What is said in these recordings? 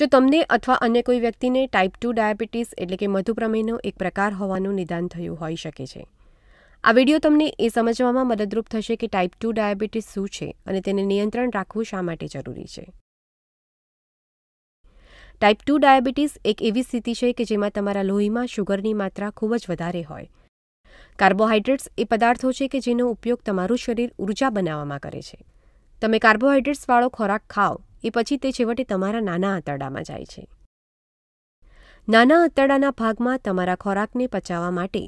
જો તમને અથવા અન્ય કોઈ વ્યક્તિને ટાઈપ ટુ ડાયાબિટીસ એટલે કે મધુપ્રમેહનો એક પ્રકાર હોવાનું નિદાન થયું હોઈ શકે છે આ વિડીયો તમને એ સમજવામાં મદદરૂપ થશે કે ટાઈપ ટુ ડાયાબિટીસ શું છે અને તેને નિયંત્રણ રાખવું શા માટે જરૂરી છે ટાઈપ ટુ ડાયાબિટીસ એક એવી સ્થિતિ છે કે જેમાં તમારા લોહીમાં શુગરની માત્રા ખૂબ જ વધારે હોય કાર્બોહાઈડ્રેટ્સ એ પદાર્થો છે કે જેનો ઉપયોગ તમારું શરીર ઉર્જા બનાવવામાં કરે છે તમે કાર્બોહાઈડ્રેટ્સવાળો ખોરાક ખાઓ એ પછી તે છેવટે તમારા નાના આંતરડામાં જાય છે નાના આંતરડાના ભાગમાં તમારા ખોરાકને પચાવવા માટે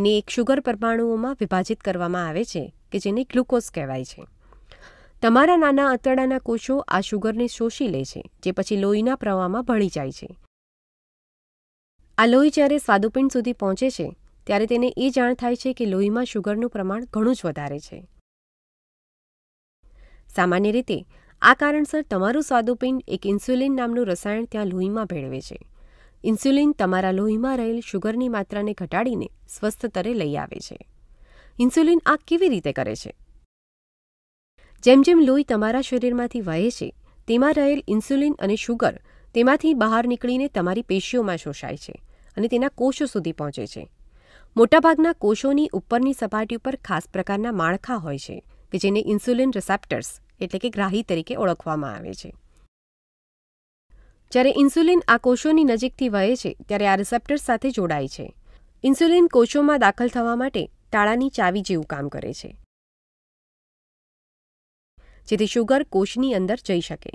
એને એક શુગર પરમાણુઓમાં વિભાજિત કરવામાં આવે છે કે જેને ગ્લુકોઝ કહેવાય છે તમારા નાના આંતરડાના કોષો આ શુગરને શોષી લે છે જે પછી લોહીના પ્રવાહમાં ભળી જાય છે આ લોહી જ્યારે સ્વાદુપિંડ સુધી પહોંચે છે ત્યારે તેને એ જાણ થાય છે કે લોહીમાં શુગરનું પ્રમાણ ઘણું જ વધારે છે સામાન્ય રીતે આ કારણસર તમારું સ્વાદુપિંડ એક ઇન્સ્યુલિન નામનું રસાયણ ત્યાં લોહીમાં ભેળવે છે ઇન્સ્યુલિન તમારા લોહીમાં રહેલ શુગરની માત્રાને ઘટાડીને સ્વસ્થ તરે લઈ આવે છે ઇન્સ્યુલિન આ કેવી રીતે કરે છે જેમ જેમ લોહી તમારા શરીરમાંથી વહે છે તેમાં રહેલ ઇન્સ્યુલિન અને શુગર તેમાંથી બહાર નીકળીને તમારી પેશીઓમાં શોષાય છે અને તેના કોષો સુધી પહોંચે છે મોટાભાગના કોષોની ઉપરની સપાટી ઉપર ખાસ પ્રકારના માળખા હોય છે કે જેને ઇન્સ્યુલિન રિસેપ્ટર્સ એટલે કે ગ્રાહી તરીકે ઓળખવામાં આવે છે જ્યારે ઇન્સ્યુલિન આ કોષોની નજીકથી વહે છે ત્યારે આ રિસેપ્ટર્સ સાથે જોડાય છે ઇન્સ્યુલિન કોષોમાં દાખલ થવા માટે તાળાની ચાવી જેવું કામ કરે છે જેથી શુગર કોષની અંદર જઈ શકે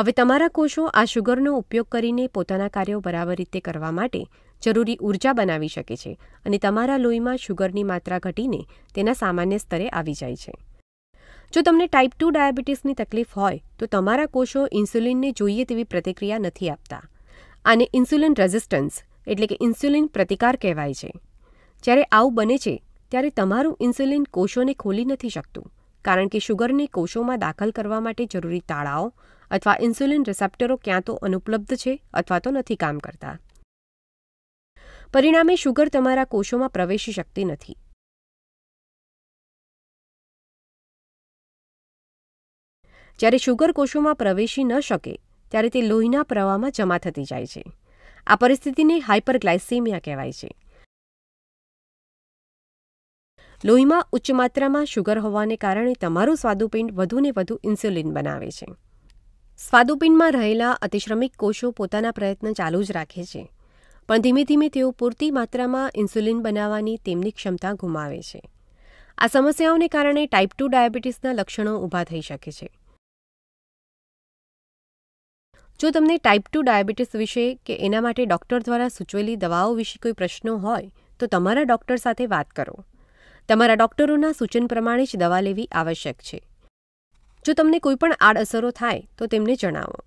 હવે તમારા કોષો આ શુગરનો ઉપયોગ કરીને પોતાના કાર્યો બરાબર રીતે કરવા માટે જરૂરી ઉર્જા બનાવી શકે છે અને તમારા લોહીમાં શુગરની માત્રા ઘટીને તેના સામાન્ય સ્તરે આવી જાય છે જો તમને ટાઈપ ટુ ડાયાબિટીસની તકલીફ હોય તો તમારા કોષો ઇન્સ્યુલિનને જોઈએ તેવી પ્રતિક્રિયા નથી આપતા આને ઇન્સ્યુલિન રેઝિસ્ટન્સ એટલે કે ઇન્સ્યુલિન પ્રતિકાર કહેવાય છે જ્યારે આવું બને છે ત્યારે તમારું ઇન્સ્યુલિન કોષોને ખોલી નથી શકતું કારણ કે શુગરને કોષોમાં દાખલ કરવા માટે જરૂરી તાળાઓ અથવા ઇન્સ્યુલિન રિસેપ્ટરો ક્યાં તો અનુપલબ્ધ છે અથવા તો નથી કામ કરતા પરિણામે શુગર તમારા કોષોમાં પ્રવેશી શકતી નથી જ્યારે શુગર કોષોમાં પ્રવેશી ન શકે ત્યારે તે લોહીના પ્રવાહમાં જમા થતી જાય છે આ પરિસ્થિતિને હાઇપરગ્લાયસીમિયા કહેવાય છે લોહીમાં ઉચ્ચ માત્રામાં શુગર હોવાને કારણે તમારું સ્વાદુપિંડ વધુને વધુ ઇન્સ્યુલિન બનાવે છે સ્વાદુપિંડમાં રહેલા અતિશ્રમિક કોષો પોતાના પ્રયત્ન ચાલુ જ રાખે છે પણ ધીમે ધીમે તેઓ પૂરતી માત્રામાં ઇન્સ્યુલિન બનાવવાની તેમની ક્ષમતા ગુમાવે છે આ સમસ્યાઓને કારણે ટાઈપ ટુ ડાયાબિટીસના લક્ષણો ઊભા થઈ શકે છે જો તમને ટાઈપ ટુ ડાયાબિટીસ વિશે કે એના માટે ડૉક્ટર દ્વારા સૂચવેલી દવાઓ વિશે કોઈ પ્રશ્નો હોય તો તમારા ડૉક્ટર સાથે વાત કરો તમારા ડૉક્ટરોના સૂચન પ્રમાણે જ દવા લેવી આવશ્યક છે જો તમને કોઈપણ આડઅસરો થાય તો તેમને જણાવો